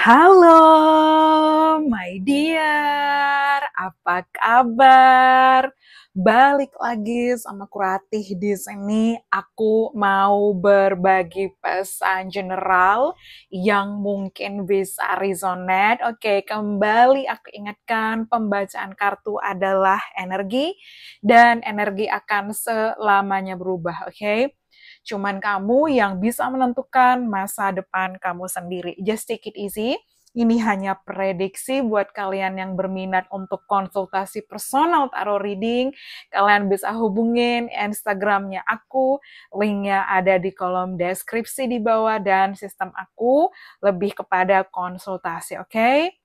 Halo, my dear, apa kabar? Balik lagi sama Kuratih di sini. Aku mau berbagi pesan general yang mungkin bisa resonate. Oke, kembali aku ingatkan pembacaan kartu adalah energi dan energi akan selamanya berubah, oke? Cuman kamu yang bisa menentukan masa depan kamu sendiri. Just take it easy. Ini hanya prediksi buat kalian yang berminat untuk konsultasi personal tarot reading. Kalian bisa hubungin Instagramnya aku, linknya ada di kolom deskripsi di bawah dan sistem aku lebih kepada konsultasi, oke? Okay?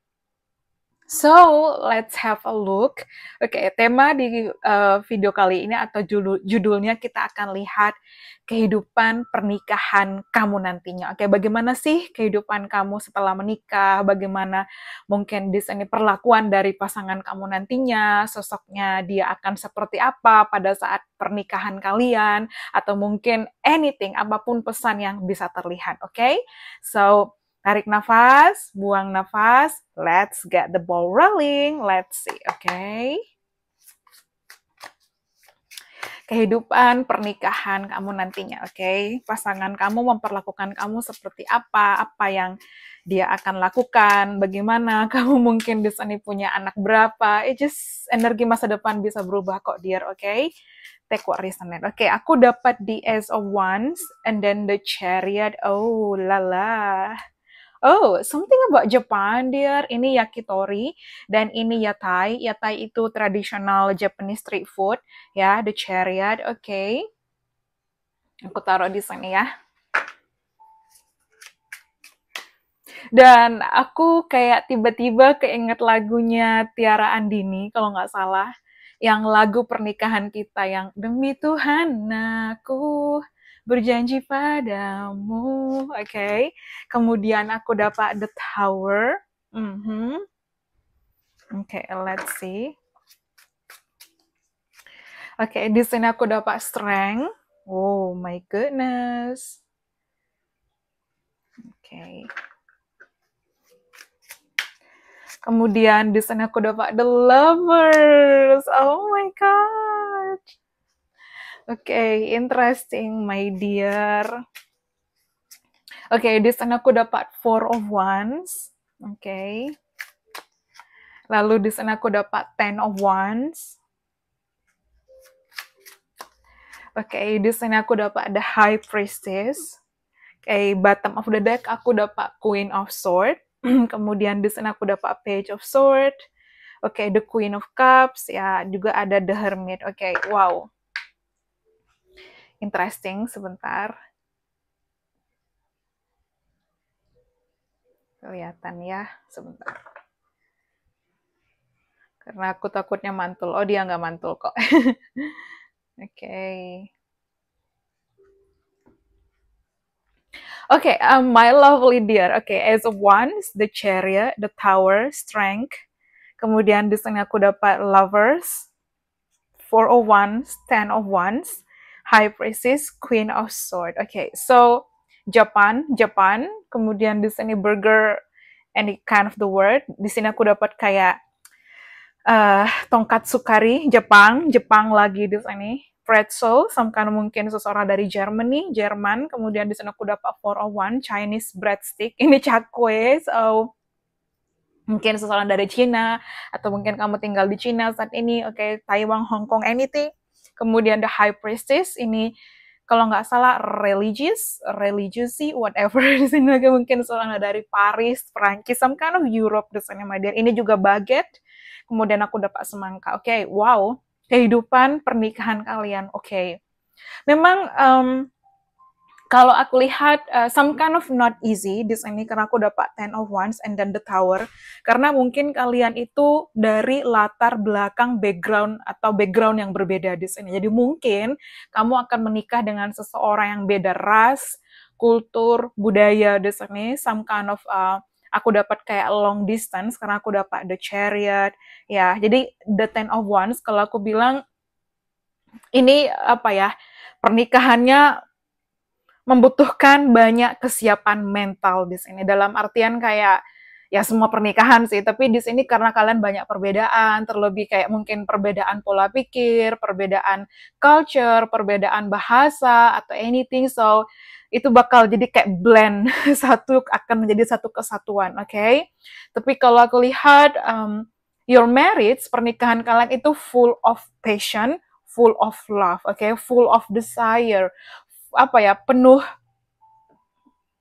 So, let's have a look. Oke, okay, tema di uh, video kali ini atau judul, judulnya kita akan lihat kehidupan pernikahan kamu nantinya. Oke, okay, bagaimana sih kehidupan kamu setelah menikah? Bagaimana mungkin di sini perlakuan dari pasangan kamu nantinya? Sosoknya dia akan seperti apa pada saat pernikahan kalian? Atau mungkin anything, apapun pesan yang bisa terlihat. Oke, okay? so Tarik nafas, buang nafas. Let's get the ball rolling. Let's see, oke? Okay? kehidupan pernikahan kamu nantinya, oke? Okay? Pasangan kamu memperlakukan kamu seperti apa? Apa yang dia akan lakukan? Bagaimana kamu mungkin di sini punya anak berapa? It just energi masa depan bisa berubah kok, dear, oke? Okay? Take what resonate. Oke, okay, aku dapat the Ace of Wands and then the Chariot. Oh, lala oh something about Japan dear ini yakitori dan ini yatai yatai itu traditional Japanese street food ya the chariot oke okay. aku taruh di sini ya dan aku kayak tiba-tiba keinget lagunya Tiara Andini kalau nggak salah yang lagu pernikahan kita yang demi Tuhan aku berjanji padamu. Oke. Okay. Kemudian aku dapat The Tower. Mm -hmm. Oke, okay, let's see. Oke, okay, di sini aku dapat strength. Oh my goodness. Oke. Okay. Kemudian di sana aku dapat the lovers. Oh my god okay, interesting, my dear. Okay, di sana aku dapat four of wands. Oke. Okay. Lalu di sana aku dapat ten of wands. Oke, okay, di sini aku dapat the High Priestess. Oke, okay, bottom of the deck aku dapat Queen of Sword. Kemudian di sini aku dapat Page of Sword. Oke, okay, the Queen of Cups. Ya, juga ada the Hermit. Oke, okay, wow interesting sebentar. Kelihatan ya, sebentar. Karena aku takutnya mantul. Oh, dia nggak mantul kok. Oke. okay. Okay, um, my lovely dear. Okay, as of once, the chariot, the tower, strength. Kemudian di sini aku dapat lovers, four of wands, ten of wands, High Priestess, Queen of Sword. Oke, okay, so Japan, Japan. Kemudian di sini burger, any kind of the word. Di sini aku dapat kayak uh, tongkat sukari Jepang, Jepang lagi di sini. Pretzel, mungkin seseorang dari Germany, Jerman. Kemudian di sini aku dapat 401 Chinese breadstick. Ini cakwe, so mungkin seseorang dari Cina atau mungkin kamu tinggal di Cina saat ini, oke, okay, Taiwan, Hong Kong, anything Kemudian the high priestess ini kalau nggak salah religious, religiousy, whatever di sini lagi mungkin seorang dari Paris, Perancis, some kind of Europe di sana Madir. Ini juga baget. Kemudian aku dapat semangka. Oke, okay, wow, kehidupan pernikahan kalian. Oke, okay. memang um, kalau aku lihat uh, some kind of not easy di sini karena aku dapat ten of wands and then the tower karena mungkin kalian itu dari latar belakang background atau background yang berbeda di sini. Jadi mungkin kamu akan menikah dengan seseorang yang beda ras, kultur, budaya di sini some kind of uh, aku dapat kayak long distance karena aku dapat the chariot ya jadi the ten of wands kalau aku bilang ini apa ya pernikahannya membutuhkan banyak kesiapan mental di sini. Dalam artian kayak ya semua pernikahan sih, tapi di sini karena kalian banyak perbedaan, terlebih kayak mungkin perbedaan pola pikir, perbedaan culture, perbedaan bahasa atau anything so itu bakal jadi kayak blend satu akan menjadi satu kesatuan, oke? Okay? Tapi kalau aku lihat um, your marriage, pernikahan kalian itu full of passion, full of love, oke, okay? full of desire, apa ya penuh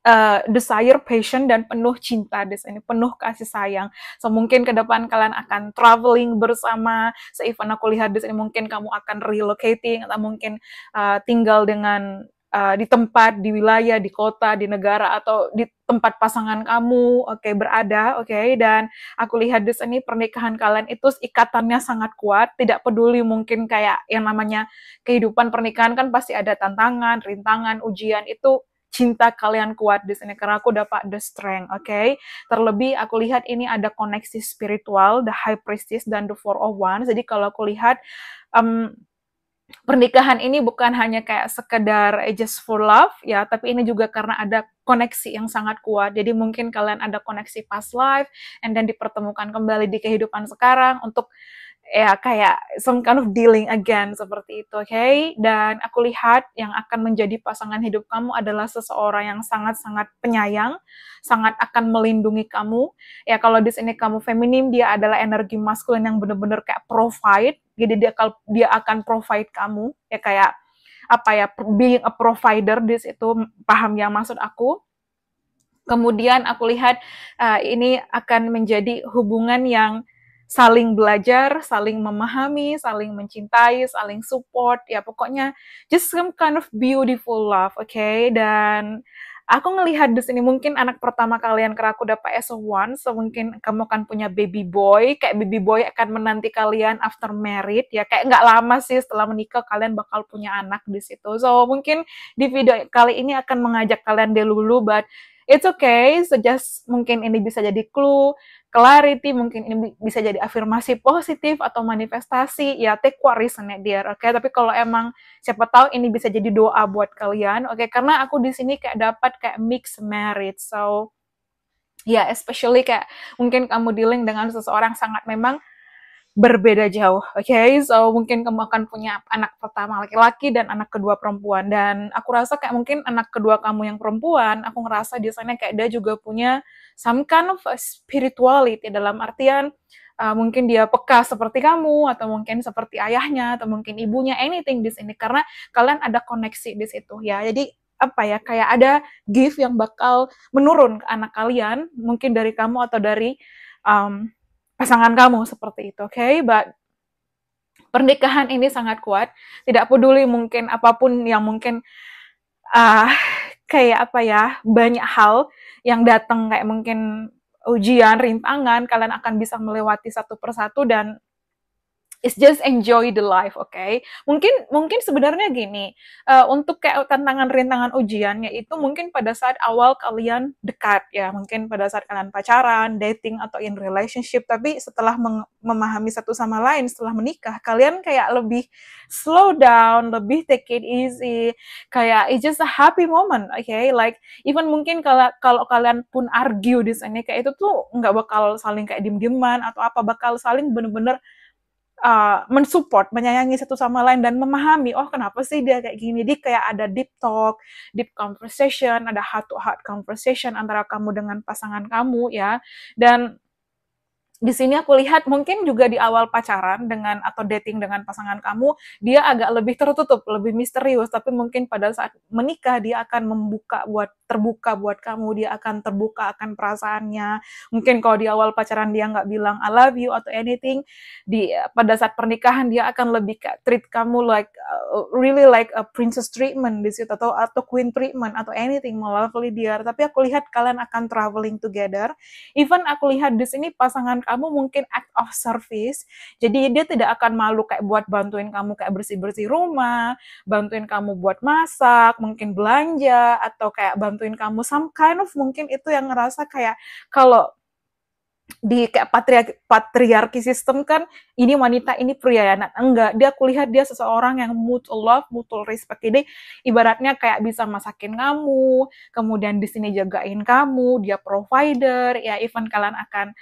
uh, desire, passion, dan penuh cinta di sini, penuh kasih sayang. So mungkin ke depan kalian akan traveling bersama. Seivan so, aku lihat di sini mungkin kamu akan relocating atau mungkin uh, tinggal dengan Eh, di tempat, di wilayah, di kota, di negara atau di tempat pasangan kamu, oke okay, berada, oke okay? dan aku lihat di sini pernikahan kalian itu ikatannya sangat kuat, tidak peduli mungkin kayak yang namanya kehidupan pernikahan kan pasti ada tantangan, rintangan, ujian itu cinta kalian kuat di sini karena aku dapat the strength, oke? Okay? Terlebih aku lihat ini ada koneksi spiritual, the high priestess dan the four of one Jadi kalau aku lihat um, pernikahan ini bukan hanya kayak sekedar eh, just for love ya, tapi ini juga karena ada koneksi yang sangat kuat. Jadi mungkin kalian ada koneksi past life and then dipertemukan kembali di kehidupan sekarang untuk ya kayak some kind of dealing again seperti itu, oke? Okay? Dan aku lihat yang akan menjadi pasangan hidup kamu adalah seseorang yang sangat-sangat penyayang, sangat akan melindungi kamu. Ya kalau di sini kamu feminim, dia adalah energi maskulin yang benar-benar kayak provide. Jadi dia dia akan provide kamu, ya kayak apa ya being a provider di situ paham yang maksud aku. Kemudian aku lihat uh, ini akan menjadi hubungan yang saling belajar, saling memahami, saling mencintai, saling support. Ya pokoknya just some kind of beautiful love, oke? Okay? Dan aku ngelihat di sini mungkin anak pertama kalian dapat s 1 so mungkin kamu akan punya baby boy, kayak baby boy akan menanti kalian after married, ya kayak nggak lama sih setelah menikah kalian bakal punya anak di situ. So mungkin di video kali ini akan mengajak kalian dulu, but it's okay, so just mungkin ini bisa jadi clue clarity, mungkin ini bisa jadi afirmasi positif atau manifestasi, ya take what resonate dear, oke? Okay? Tapi kalau emang siapa tahu ini bisa jadi doa buat kalian, oke? Okay? Karena aku di sini kayak dapat kayak mixed marriage, so ya yeah, especially kayak mungkin kamu dealing dengan seseorang sangat memang berbeda jauh. Oke, okay? so mungkin kamu akan punya anak pertama laki-laki dan anak kedua perempuan. Dan aku rasa kayak mungkin anak kedua kamu yang perempuan, aku ngerasa di sana kayak dia juga punya some kind of spirituality dalam artian uh, mungkin dia peka seperti kamu atau mungkin seperti ayahnya atau mungkin ibunya anything di sini karena kalian ada koneksi di situ ya. Jadi apa ya kayak ada gift yang bakal menurun ke anak kalian mungkin dari kamu atau dari um, pasangan kamu seperti itu, oke? Okay? But pernikahan ini sangat kuat. Tidak peduli mungkin apapun yang mungkin uh, kayak apa ya banyak hal yang datang kayak mungkin ujian, rintangan, kalian akan bisa melewati satu persatu dan It's just enjoy the life, oke? Okay? Mungkin mungkin sebenarnya gini, uh, untuk kayak tantangan rintangan ujiannya itu mungkin pada saat awal kalian dekat ya, mungkin pada saat kalian pacaran, dating atau in relationship, tapi setelah memahami satu sama lain, setelah menikah, kalian kayak lebih slow down, lebih take it easy, kayak it's just a happy moment, oke? Okay? Like even mungkin kalau kalau kalian pun argue di sini kayak itu tuh nggak bakal saling kayak diem-dieman atau apa bakal saling bener-bener uh, mensupport, menyayangi satu sama lain dan memahami, oh kenapa sih dia kayak gini? Jadi kayak ada deep talk, deep conversation, ada heart to heart conversation antara kamu dengan pasangan kamu ya. Dan di sini aku lihat mungkin juga di awal pacaran dengan atau dating dengan pasangan kamu dia agak lebih tertutup, lebih misterius, tapi mungkin pada saat menikah dia akan membuka buat terbuka buat kamu, dia akan terbuka akan perasaannya. Mungkin kalau di awal pacaran dia nggak bilang I love you atau anything, di pada saat pernikahan dia akan lebih treat kamu like uh, really like a princess treatment di situ atau atau queen treatment atau anything melalui dia. Tapi aku lihat kalian akan traveling together. Even aku lihat di sini pasangan kamu kamu mungkin act of service. Jadi dia tidak akan malu kayak buat bantuin kamu kayak bersih-bersih rumah, bantuin kamu buat masak, mungkin belanja atau kayak bantuin kamu some kind of mungkin itu yang ngerasa kayak kalau di kayak patriarki, patriarki sistem kan ini wanita ini pria ya nah, enggak dia kulihat dia seseorang yang mutual love mutual respect ini ibaratnya kayak bisa masakin kamu kemudian di sini jagain kamu dia provider ya even kalian akan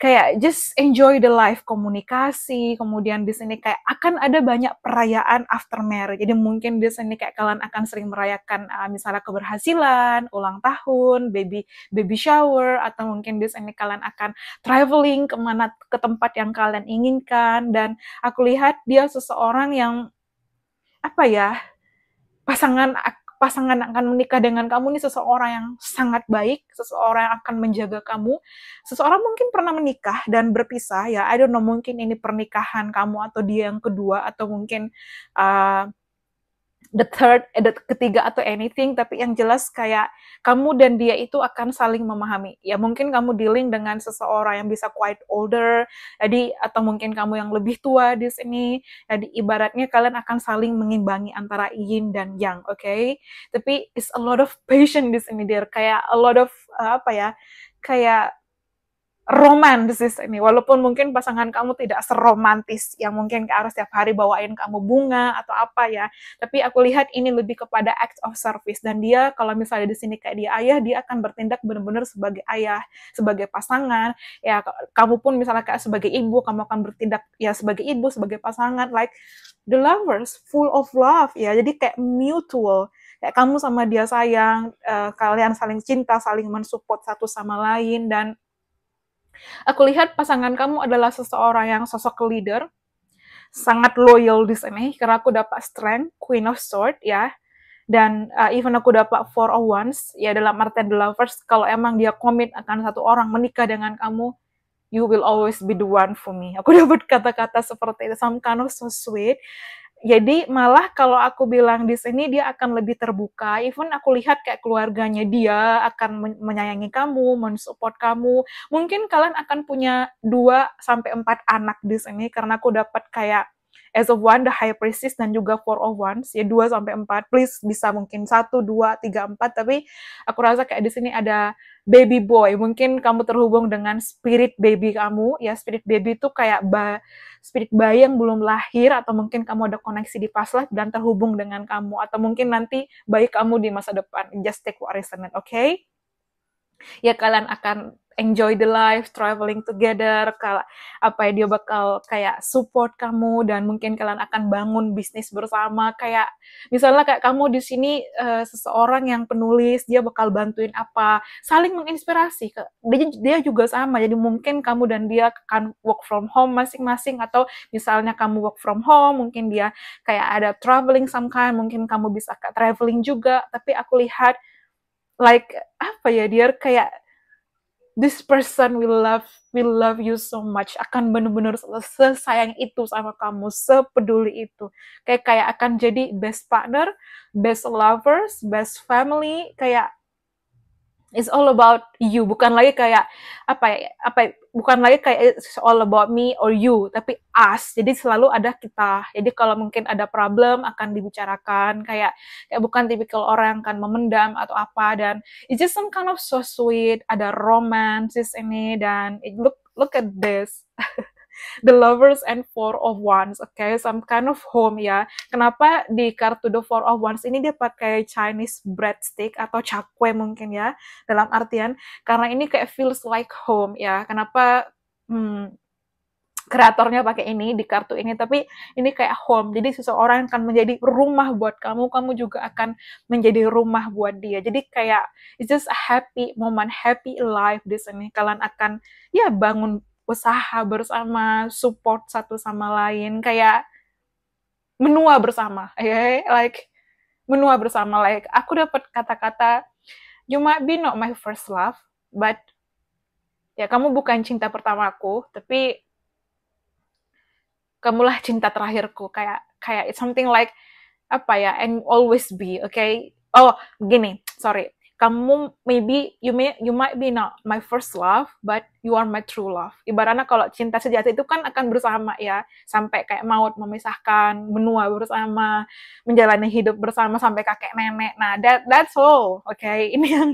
kayak just enjoy the life komunikasi kemudian di sini kayak akan ada banyak perayaan after marriage jadi mungkin di sini kayak kalian akan sering merayakan uh, misalnya keberhasilan ulang tahun baby baby shower atau mungkin di sini kalian akan traveling kemana ke tempat yang kalian inginkan dan aku lihat dia seseorang yang apa ya pasangan pasangan akan menikah dengan kamu ini seseorang yang sangat baik, seseorang yang akan menjaga kamu. Seseorang mungkin pernah menikah dan berpisah ya, I don't know mungkin ini pernikahan kamu atau dia yang kedua atau mungkin uh, the third, eh, the ketiga atau anything, tapi yang jelas kayak kamu dan dia itu akan saling memahami. Ya mungkin kamu dealing dengan seseorang yang bisa quite older, jadi atau mungkin kamu yang lebih tua di sini, jadi ibaratnya kalian akan saling mengimbangi antara yin dan yang, oke? Okay? Tapi it's a lot of patience di sini, dear. Kayak a lot of uh, apa ya? Kayak romantis ini walaupun mungkin pasangan kamu tidak seromantis yang mungkin ke arah setiap hari bawain kamu bunga atau apa ya tapi aku lihat ini lebih kepada act of service dan dia kalau misalnya di sini kayak dia ayah dia akan bertindak benar-benar sebagai ayah sebagai pasangan ya kamu pun misalnya kayak sebagai ibu kamu akan bertindak ya sebagai ibu sebagai pasangan like the lovers full of love ya jadi kayak mutual kayak kamu sama dia sayang uh, kalian saling cinta saling mensupport satu sama lain dan Aku lihat pasangan kamu adalah seseorang yang sosok leader, sangat loyal di sini karena aku dapat strength Queen of Sword ya. Dan uh, even aku dapat Four of ones ya dalam Martin the lovers kalau emang dia komit akan satu orang menikah dengan kamu you will always be the one for me. Aku dapat kata-kata seperti itu. Some kind of so sweet jadi malah kalau aku bilang di sini dia akan lebih terbuka. Even aku lihat kayak keluarganya dia akan menyayangi kamu, mensupport kamu. Mungkin kalian akan punya 2 sampai 4 anak di sini karena aku dapat kayak As of One, The High Priestess, dan juga Four of ones ya dua sampai empat Please bisa mungkin satu dua tiga empat tapi aku rasa kayak di sini ada baby boy. Mungkin kamu terhubung dengan spirit baby kamu, ya spirit baby itu kayak ba spirit bayi yang belum lahir, atau mungkin kamu ada koneksi di past life dan terhubung dengan kamu, atau mungkin nanti bayi kamu di masa depan. Just take what resonate oke? Okay? Ya kalian akan enjoy the life, traveling together, kalau apa ya dia bakal kayak support kamu dan mungkin kalian akan bangun bisnis bersama kayak misalnya kayak kamu di sini uh, seseorang yang penulis dia bakal bantuin apa, saling menginspirasi. Dia, dia juga sama. Jadi mungkin kamu dan dia akan work from home masing-masing atau misalnya kamu work from home, mungkin dia kayak ada traveling some kind, mungkin kamu bisa traveling juga, tapi aku lihat like apa ya dia kayak this person will love will love you so much akan benar-benar selesai sesayang itu sama kamu sepeduli itu kayak kayak akan jadi best partner best lovers best family kayak it's all about you bukan lagi kayak apa ya apa ya, bukan lagi kayak it's all about me or you tapi us jadi selalu ada kita jadi kalau mungkin ada problem akan dibicarakan kayak ya bukan tipikal orang yang akan memendam atau apa dan it's just some kind of so sweet ada romance ini dan it, look look at this the lovers and four of ones, oke okay? some kind of home ya kenapa di kartu the four of ones ini dia pakai Chinese breadstick atau cakwe mungkin ya dalam artian karena ini kayak feels like home ya kenapa hmm, kreatornya pakai ini di kartu ini tapi ini kayak home jadi seseorang akan menjadi rumah buat kamu kamu juga akan menjadi rumah buat dia jadi kayak it's just a happy moment happy life di sini kalian akan ya bangun usaha bersama, support satu sama lain, kayak menua bersama, ya, like menua bersama. Like aku dapat kata-kata, you might be not my first love, but ya kamu bukan cinta pertamaku, tapi kamulah cinta terakhirku. Kayak kayak it's something like apa ya, and always be, okay? Oh, gini, sorry kamu maybe you may you might be not my first love but you are my true love ibaratnya kalau cinta sejati itu kan akan bersama ya sampai kayak maut memisahkan menua bersama menjalani hidup bersama sampai kakek nenek nah that that's all oke okay? ini yang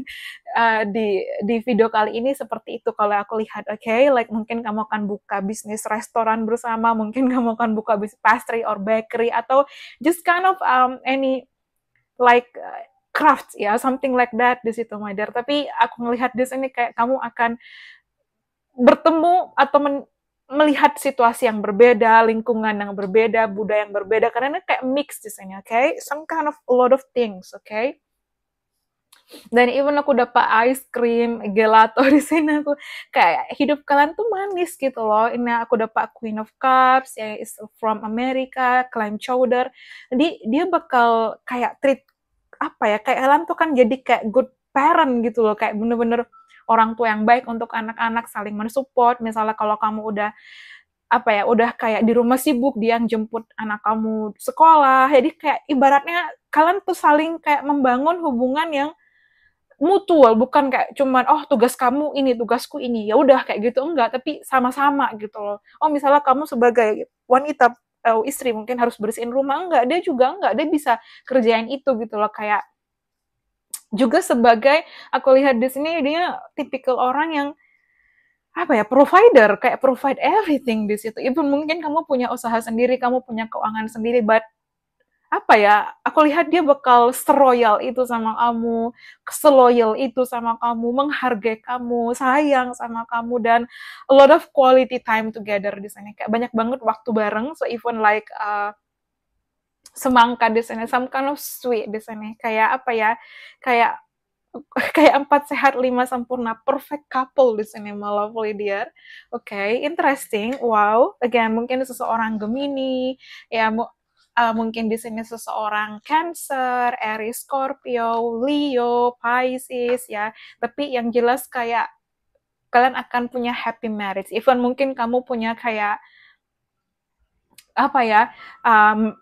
uh, di di video kali ini seperti itu kalau aku lihat oke okay? like mungkin kamu akan buka bisnis restoran bersama mungkin kamu akan buka bisnis pastry or bakery atau just kind of um, any like uh, crafts ya something like that di situ my dear tapi aku melihat di sini kayak kamu akan bertemu atau men melihat situasi yang berbeda, lingkungan yang berbeda, budaya yang berbeda, karena ini kayak mix di sini, oke? Okay? Some kind of a lot of things, oke? Okay? dan even aku dapat ice cream gelato di sini aku kayak hidup kalian tuh manis gitu loh ini aku dapat Queen of Cups yang is from America clam chowder jadi dia bakal kayak treat apa ya kayak Elan tuh kan jadi kayak good parent gitu loh kayak bener-bener orang tua yang baik untuk anak-anak saling mensupport misalnya kalau kamu udah apa ya udah kayak di rumah sibuk dia yang jemput anak kamu sekolah jadi kayak ibaratnya kalian tuh saling kayak membangun hubungan yang mutual bukan kayak cuman oh tugas kamu ini tugasku ini ya udah kayak gitu enggak tapi sama-sama gitu loh oh misalnya kamu sebagai wanita uh, istri mungkin harus bersihin rumah enggak dia juga enggak dia bisa kerjain itu gitu loh kayak juga sebagai aku lihat di sini dia tipikal orang yang apa ya provider kayak provide everything di situ even mungkin kamu punya usaha sendiri kamu punya keuangan sendiri but apa ya aku lihat dia bakal seroyal itu sama kamu seloyal itu sama kamu menghargai kamu sayang sama kamu dan a lot of quality time together di sana kayak banyak banget waktu bareng so even like uh, semangka di sana some kind of sweet di sana kayak apa ya kayak kayak empat sehat lima sempurna perfect couple di sini malah oke okay, interesting wow again mungkin seseorang gemini ya uh, mungkin di sini seseorang Cancer, Aries, Scorpio, Leo, Pisces ya. Tapi yang jelas kayak kalian akan punya happy marriage. Even mungkin kamu punya kayak apa ya? Um,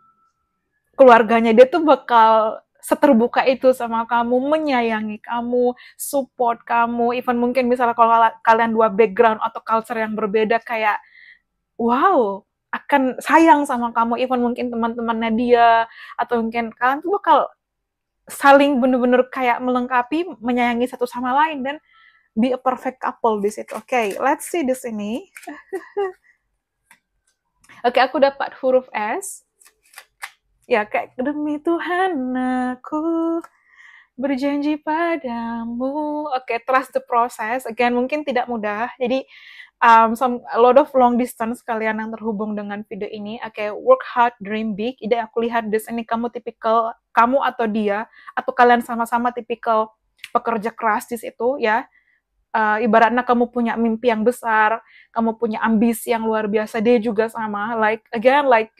keluarganya dia tuh bakal seterbuka itu sama kamu, menyayangi kamu, support kamu, even mungkin misalnya kalau kalian dua background atau culture yang berbeda kayak wow, akan sayang sama kamu even mungkin teman-temannya dia atau mungkin kalian tuh bakal saling bener-bener kayak melengkapi menyayangi satu sama lain dan be a perfect couple di situ. Oke, okay, let's see this ini. Oke, okay, aku dapat huruf S. Ya, kayak demi Tuhan aku berjanji padamu. Oke, okay, trust the process. Again, mungkin tidak mudah. Jadi um, some a lot of long distance kalian yang terhubung dengan video ini, oke okay, work hard, dream big. Ide aku lihat di sini kamu tipikal kamu atau dia atau kalian sama-sama tipikal pekerja keras di situ ya. Uh, ibaratnya kamu punya mimpi yang besar, kamu punya ambisi yang luar biasa. Dia juga sama. Like again, like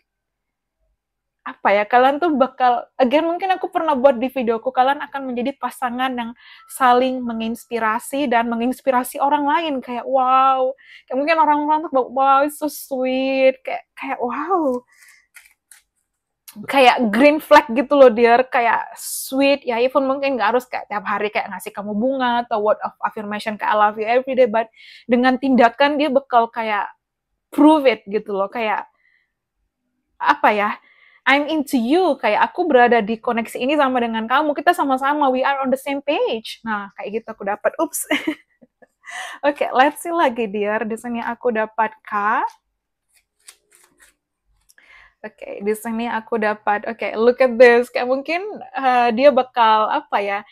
apa ya kalian tuh bakal agar mungkin aku pernah buat di videoku kalian akan menjadi pasangan yang saling menginspirasi dan menginspirasi orang lain kayak wow kayak mungkin orang-orang tuh wow it's so sweet kayak kayak wow kayak green flag gitu loh dear kayak sweet ya even mungkin nggak harus kayak tiap hari kayak ngasih kamu bunga atau word of affirmation kayak I love you every day but dengan tindakan dia bakal kayak prove it gitu loh kayak apa ya I'm into you, kayak aku berada di koneksi ini sama dengan kamu, kita sama-sama, we are on the same page. Nah, kayak gitu aku dapat, Oops. Oke, okay, let's see lagi, dear. Di sini aku dapat K. Oke, okay, di sini aku dapat, oke, okay, look at this. Kayak mungkin uh, dia bakal apa ya?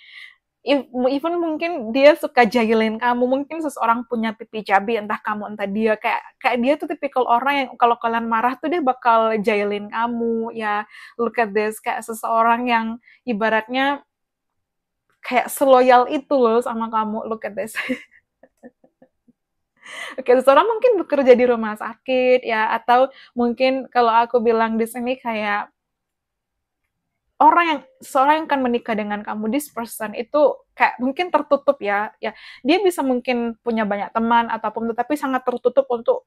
even mungkin dia suka jahilin kamu mungkin seseorang punya pipi cabi entah kamu entah dia kayak kayak dia tuh tipikal orang yang kalau kalian marah tuh dia bakal jahilin kamu ya look at this kayak seseorang yang ibaratnya kayak seloyal itu loh sama kamu look at this Oke, seseorang mungkin bekerja di rumah sakit ya, atau mungkin kalau aku bilang di sini kayak orang yang seorang yang akan menikah dengan kamu this person itu kayak mungkin tertutup ya ya dia bisa mungkin punya banyak teman ataupun tetapi sangat tertutup untuk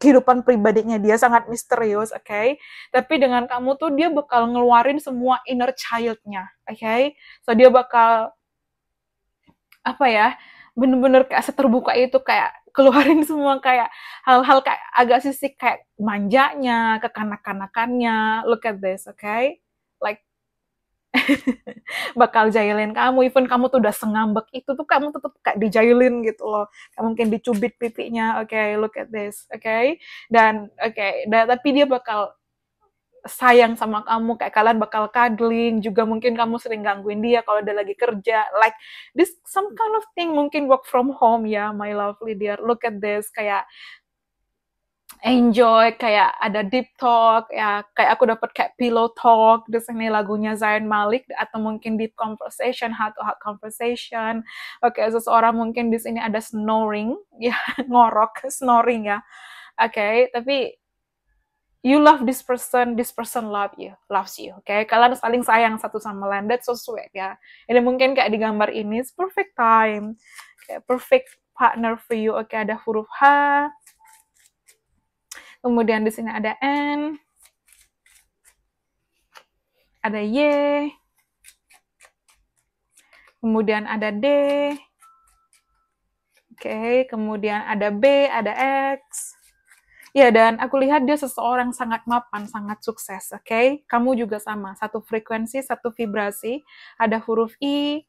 kehidupan pribadinya dia sangat misterius, oke. Okay? Tapi dengan kamu tuh dia bakal ngeluarin semua inner childnya, oke. Okay? So dia bakal apa ya? Bener-bener kayak seterbuka itu kayak keluarin semua kayak hal-hal kayak agak sisi kayak manjanya, kekanak-kanakannya. Look at this, oke. Okay? bakal jailin kamu even kamu tuh udah sengambek itu tuh kamu tetap kayak dijailin gitu loh mungkin dicubit pipinya oke okay, look at this oke okay? dan oke okay, tapi dia bakal sayang sama kamu kayak kalian bakal cuddling juga mungkin kamu sering gangguin dia kalau dia lagi kerja like this some kind of thing mungkin work from home ya my lovely dear look at this kayak enjoy kayak ada deep talk ya kayak aku dapat kayak pillow talk di sini lagunya Zayn Malik atau mungkin deep conversation heart to heart conversation oke okay, seseorang mungkin di sini ada snoring ya ngorok snoring ya oke okay, tapi you love this person, this person love you, loves you. Oke, okay? kalian saling sayang satu sama lain. That's so sweet ya. Ini mungkin kayak di gambar ini, perfect time, okay, perfect partner for you. Oke, okay, ada huruf H, Kemudian di sini ada N, ada Y, kemudian ada D, oke, kemudian ada B, ada X. Ya, dan aku lihat dia seseorang sangat mapan, sangat sukses, oke? Okay? Kamu juga sama, satu frekuensi, satu vibrasi, ada huruf I,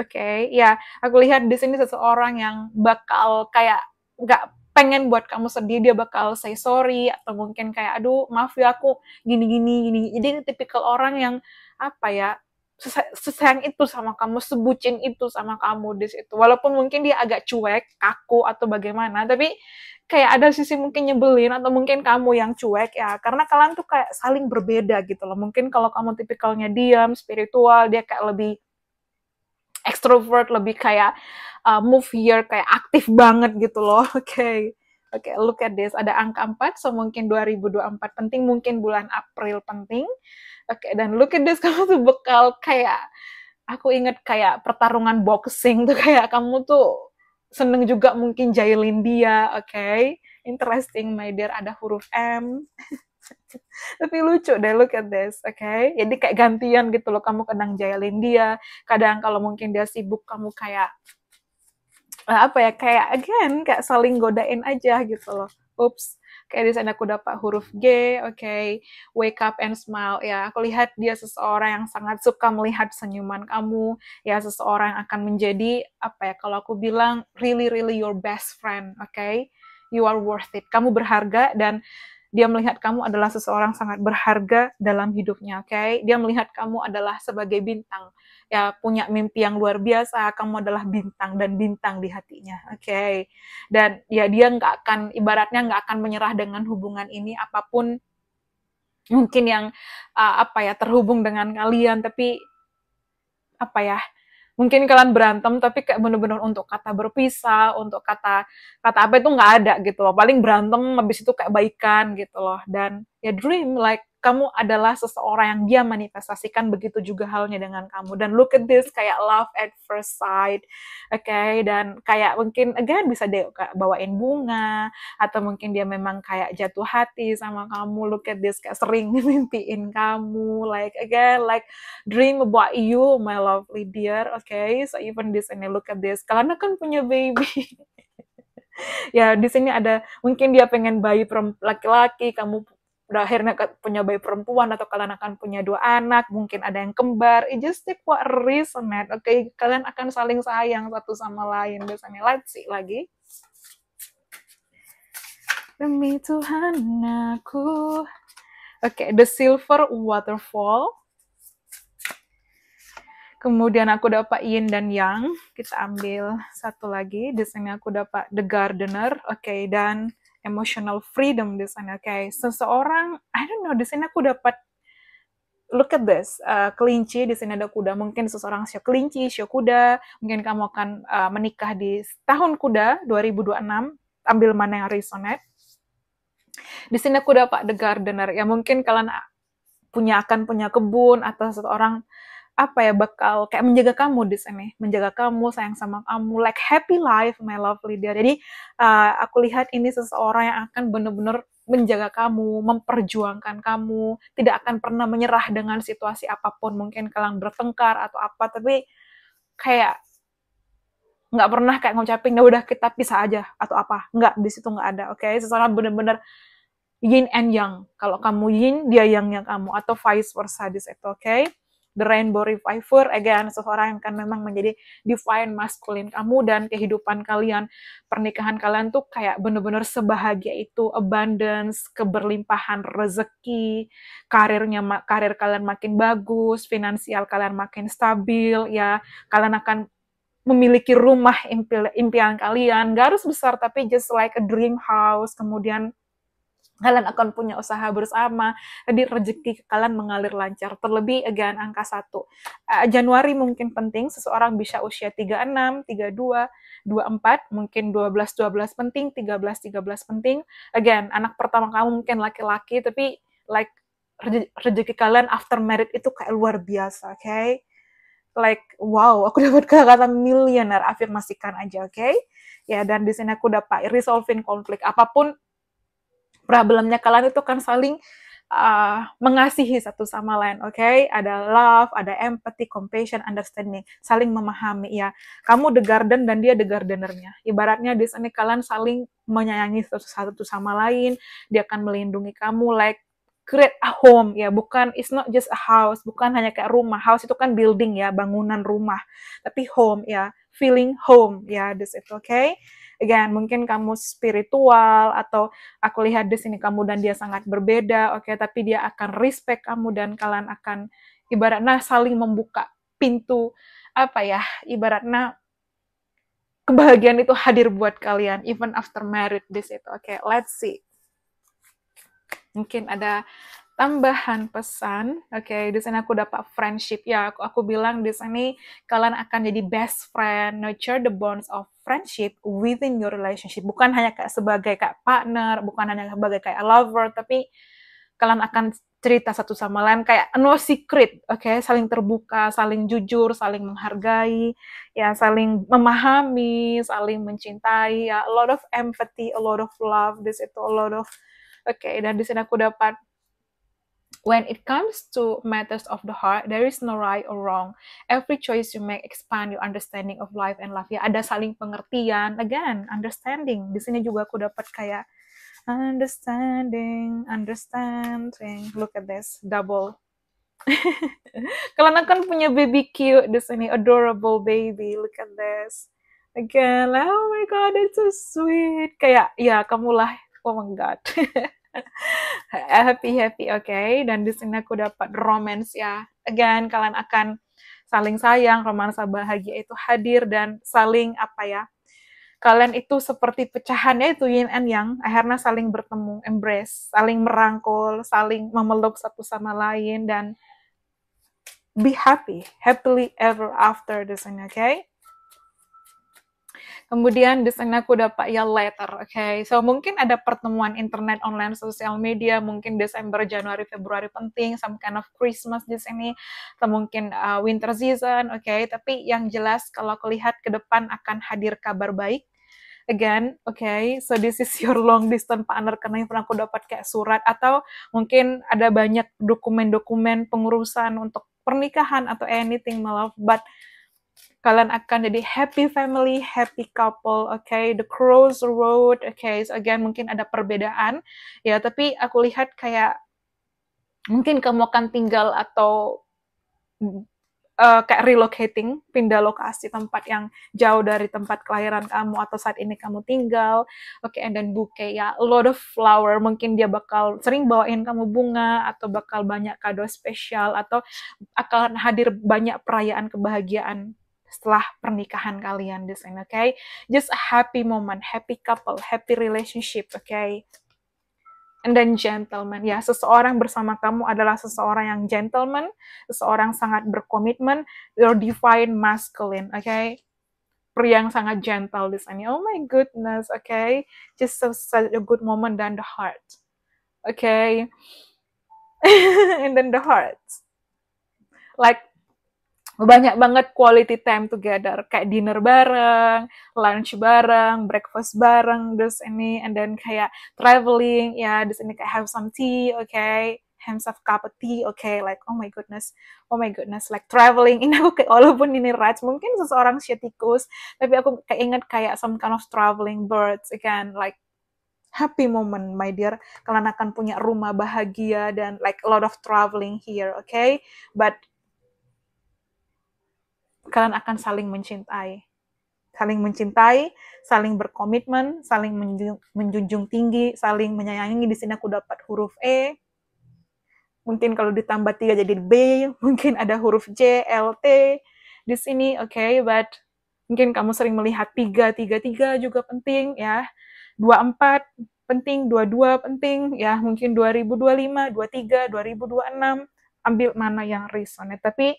oke? Okay? Ya, aku lihat di sini seseorang yang bakal kayak nggak pengen buat kamu sedih dia bakal say sorry atau mungkin kayak aduh maaf ya aku gini gini gini jadi ini tipikal orang yang apa ya sesayang itu sama kamu sebucin itu sama kamu di situ walaupun mungkin dia agak cuek kaku atau bagaimana tapi kayak ada sisi mungkin nyebelin atau mungkin kamu yang cuek ya karena kalian tuh kayak saling berbeda gitu loh mungkin kalau kamu tipikalnya diam spiritual dia kayak lebih extrovert lebih kayak uh, move here kayak aktif banget gitu loh oke okay. oke okay, look at this ada angka 4 so mungkin 2024 penting mungkin bulan April penting oke okay, dan look at this kamu tuh bekal kayak aku inget kayak pertarungan boxing tuh kayak kamu tuh seneng juga mungkin jahilin dia oke okay? interesting my dear ada huruf M tapi lucu deh, look at this, oke? Okay? Jadi kayak gantian gitu loh, kamu kadang jailin dia, kadang kalau mungkin dia sibuk, kamu kayak eh, apa ya kayak again kayak saling godain aja gitu loh ups kayak di sana aku dapat huruf G oke okay. wake up and smile ya aku lihat dia seseorang yang sangat suka melihat senyuman kamu ya seseorang yang akan menjadi apa ya kalau aku bilang really really your best friend oke okay? you are worth it kamu berharga dan dia melihat kamu adalah seseorang sangat berharga dalam hidupnya, oke? Okay? Dia melihat kamu adalah sebagai bintang, ya punya mimpi yang luar biasa. Kamu adalah bintang dan bintang di hatinya, oke? Okay? Dan ya dia nggak akan, ibaratnya nggak akan menyerah dengan hubungan ini apapun mungkin yang uh, apa ya terhubung dengan kalian, tapi apa ya? mungkin kalian berantem tapi kayak bener-bener untuk kata berpisah untuk kata kata apa itu nggak ada gitu loh paling berantem habis itu kayak baikan gitu loh dan ya dream like kamu adalah seseorang yang dia manifestasikan begitu juga halnya dengan kamu dan look at this kayak love at first sight oke okay? dan kayak mungkin again bisa dia bawain bunga atau mungkin dia memang kayak jatuh hati sama kamu look at this kayak sering mimpiin kamu like again like dream about you my lovely dear oke okay? so even this ini look at this karena kan punya baby ya di sini ada mungkin dia pengen bayi laki-laki kamu udah akhirnya punya bayi perempuan atau kalian akan punya dua anak, mungkin ada yang kembar. It just take what reason, Oke, okay? kalian akan saling sayang satu sama lain. Biasanya let's see lagi. Demi Tuhan aku. Oke, okay, The Silver Waterfall. Kemudian aku dapat Yin dan Yang. Kita ambil satu lagi. Di sini aku dapat The Gardener. Oke, okay, dan emotional freedom di sana kayak seseorang I don't know di sini aku dapat look at this uh, kelinci di sini ada kuda mungkin seseorang sio kelinci sio kuda mungkin kamu akan uh, menikah di tahun kuda 2026 ambil mana yang resonate di sini aku dapat the gardener ya mungkin kalian punya akan punya kebun atau seseorang apa ya bakal kayak menjaga kamu di sini menjaga kamu sayang sama kamu like happy life my lovely Lydia jadi uh, aku lihat ini seseorang yang akan bener-bener menjaga kamu memperjuangkan kamu tidak akan pernah menyerah dengan situasi apapun mungkin kalian bertengkar atau apa tapi kayak nggak pernah kayak ngucapin ya udah kita pisah aja atau apa nggak di situ nggak ada oke okay? seseorang bener-bener yin and yang kalau kamu yin dia yang yang kamu atau vice versa di situ oke okay? The Rainbow Reviver, again, seseorang yang kan memang menjadi divine masculine kamu dan kehidupan kalian, pernikahan kalian tuh kayak bener-bener sebahagia itu, abundance, keberlimpahan rezeki, karirnya karir kalian makin bagus, finansial kalian makin stabil, ya kalian akan memiliki rumah impian kalian, gak harus besar tapi just like a dream house, kemudian kalian akan punya usaha bersama, jadi rezeki kalian mengalir lancar. Terlebih again angka 1. Uh, eh, Januari mungkin penting, seseorang bisa usia 36, 32, 24, mungkin 12, 12 penting, 13, 13 penting. Again, anak pertama kamu mungkin laki-laki, tapi like rezeki kalian after married itu kayak luar biasa, oke? Okay? Like, wow, aku dapat kata miliuner, afirmasikan aja, oke? Okay? Ya, dan di sini aku dapat resolving konflik apapun problemnya kalian itu kan saling uh, mengasihi satu sama lain, oke? Okay? Ada love, ada empathy, compassion, understanding, saling memahami ya. Kamu the garden dan dia the gardenernya. Ibaratnya di sini kalian saling menyayangi satu sama lain, dia akan melindungi kamu like create a home ya bukan it's not just a house bukan hanya kayak rumah house itu kan building ya bangunan rumah tapi home ya feeling home ya this it okay again mungkin kamu spiritual atau aku lihat di sini kamu dan dia sangat berbeda oke okay, tapi dia akan respect kamu dan kalian akan ibaratnya saling membuka pintu apa ya ibaratnya kebahagiaan itu hadir buat kalian even after married di situ oke okay, let's see mungkin ada tambahan pesan, oke, okay, di sini aku dapat friendship ya. Aku, aku bilang di sini kalian akan jadi best friend, nurture the bonds of friendship within your relationship. Bukan hanya kayak sebagai kayak partner, bukan hanya sebagai kayak lover, tapi kalian akan cerita satu sama lain kayak no secret, oke, okay? saling terbuka, saling jujur, saling menghargai, ya saling memahami, saling mencintai, ya a lot of empathy, a lot of love, this itu a lot of Oke, okay, dan di sini aku dapat When it comes to matters of the heart, there is no right or wrong. Every choice you make expand your understanding of life and love. Ya, ada saling pengertian. Again, understanding. Di sini juga aku dapat kayak understanding, understanding. Look at this, double. Kalian kan punya baby cute di sini, adorable baby. Look at this. Again, oh my god, it's so sweet. Kayak, ya kamulah. Oh my god. happy happy oke okay? dan di sini aku dapat romance ya again kalian akan saling sayang romansa bahagia itu hadir dan saling apa ya kalian itu seperti pecahannya itu yin and yang akhirnya saling bertemu embrace saling merangkul saling memeluk satu sama lain dan be happy happily ever after di sini oke okay? Kemudian di sana aku dapat ya letter, oke. Okay? So mungkin ada pertemuan internet online sosial media, mungkin Desember, Januari, Februari penting, some kind of Christmas di sini, atau mungkin uh, winter season, oke. Okay? Tapi yang jelas kalau aku lihat ke depan akan hadir kabar baik again, okay, so this is your long distance partner karena yang pernah aku dapat kayak surat atau mungkin ada banyak dokumen-dokumen pengurusan untuk pernikahan atau anything my love, but kalian akan jadi happy family, happy couple, oke, okay? the crossroad, oke, okay? so again mungkin ada perbedaan, ya, tapi aku lihat kayak mungkin kamu akan tinggal atau uh, kayak relocating, pindah lokasi tempat yang jauh dari tempat kelahiran kamu atau saat ini kamu tinggal, oke, okay, and then bouquet, ya, a lot of flower, mungkin dia bakal sering bawain kamu bunga atau bakal banyak kado spesial atau akan hadir banyak perayaan kebahagiaan setelah pernikahan kalian sini, oke? okay just a happy moment happy couple happy relationship okay and then gentleman ya seseorang bersama kamu adalah seseorang yang gentleman seseorang sangat berkomitmen your divine masculine okay pria yang sangat gentle di sini oh my goodness okay just such a good moment than the heart okay and then the heart like banyak banget quality time together kayak dinner bareng, lunch bareng, breakfast bareng, terus ini and then kayak traveling ya, terus ini kayak have some tea, oke. Okay? have some cup of tea, oke, okay, like oh my goodness, oh my goodness, like traveling ini aku kayak walaupun ini rides mungkin seseorang shit tikus, tapi aku kayak keinget kayak some kind of traveling birds again, like happy moment, my dear. Kalian akan punya rumah bahagia dan like a lot of traveling here, okay? But kalian akan saling mencintai. Saling mencintai, saling berkomitmen, saling menjunjung, tinggi, saling menyayangi. Di sini aku dapat huruf E. Mungkin kalau ditambah tiga jadi B, mungkin ada huruf J, L, T. Di sini, oke, okay, but mungkin kamu sering melihat tiga, tiga, tiga juga penting ya. Dua, empat, penting, dua, dua penting, ya mungkin 2025, 23, enam. ambil mana yang resonate. Tapi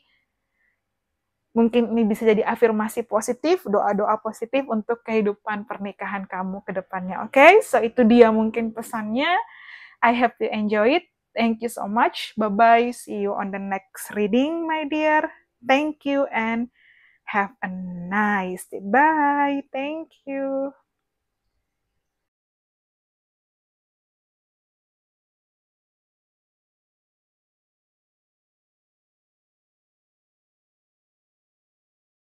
mungkin ini bisa jadi afirmasi positif, doa-doa positif untuk kehidupan pernikahan kamu ke depannya. Oke, okay? so itu dia mungkin pesannya. I hope you enjoy it. Thank you so much. Bye-bye. See you on the next reading, my dear. Thank you and have a nice day. Bye. Thank you.